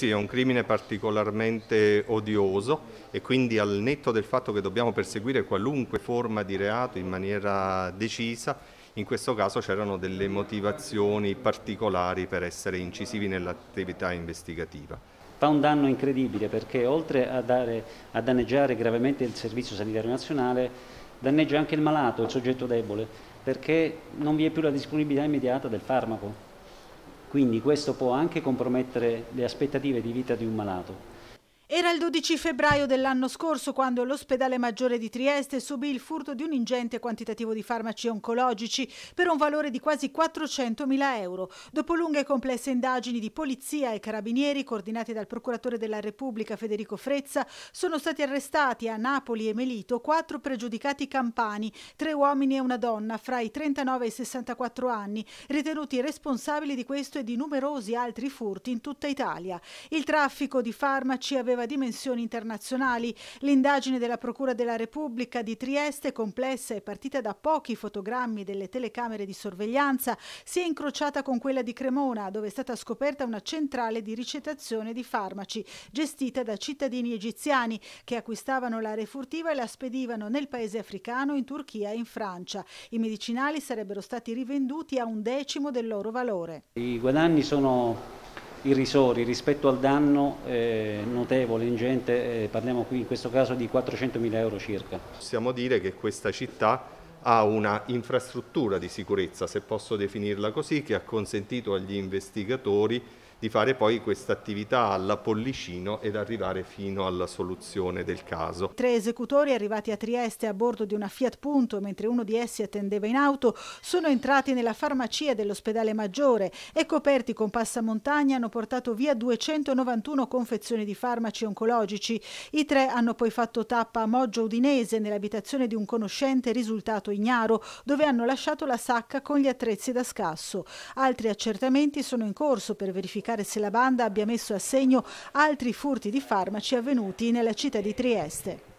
Sì, è un crimine particolarmente odioso e quindi al netto del fatto che dobbiamo perseguire qualunque forma di reato in maniera decisa, in questo caso c'erano delle motivazioni particolari per essere incisivi nell'attività investigativa. Fa un danno incredibile perché oltre a, dare, a danneggiare gravemente il Servizio Sanitario Nazionale, danneggia anche il malato, il soggetto debole, perché non vi è più la disponibilità immediata del farmaco quindi questo può anche compromettere le aspettative di vita di un malato. Era il 12 febbraio dell'anno scorso quando l'ospedale maggiore di Trieste subì il furto di un ingente quantitativo di farmaci oncologici per un valore di quasi 400.000 euro. Dopo lunghe e complesse indagini di polizia e carabinieri coordinate dal procuratore della Repubblica Federico Frezza, sono stati arrestati a Napoli e Melito quattro pregiudicati campani, tre uomini e una donna fra i 39 e i 64 anni, ritenuti responsabili di questo e di numerosi altri furti in tutta Italia. Il traffico di farmaci aveva aveva dimensioni internazionali. L'indagine della Procura della Repubblica di Trieste, complessa e partita da pochi fotogrammi delle telecamere di sorveglianza, si è incrociata con quella di Cremona, dove è stata scoperta una centrale di ricettazione di farmaci, gestita da cittadini egiziani che acquistavano la refurtiva e la spedivano nel paese africano, in Turchia e in Francia. I medicinali sarebbero stati rivenduti a un decimo del loro valore. I guadagni sono irrisori rispetto al danno eh, notevole, ingente, eh, parliamo qui in questo caso di 400.000 euro circa. Possiamo dire che questa città ha una infrastruttura di sicurezza, se posso definirla così, che ha consentito agli investigatori di fare poi questa attività alla pollicino ed arrivare fino alla soluzione del caso. Tre esecutori arrivati a Trieste a bordo di una Fiat Punto mentre uno di essi attendeva in auto sono entrati nella farmacia dell'ospedale maggiore e coperti con passamontagna hanno portato via 291 confezioni di farmaci oncologici. I tre hanno poi fatto tappa a Moggio Udinese nell'abitazione di un conoscente risultato ignaro dove hanno lasciato la sacca con gli attrezzi da scasso. Altri accertamenti sono in corso per verificare cercare se la banda abbia messo a segno altri furti di farmaci avvenuti nella città di Trieste.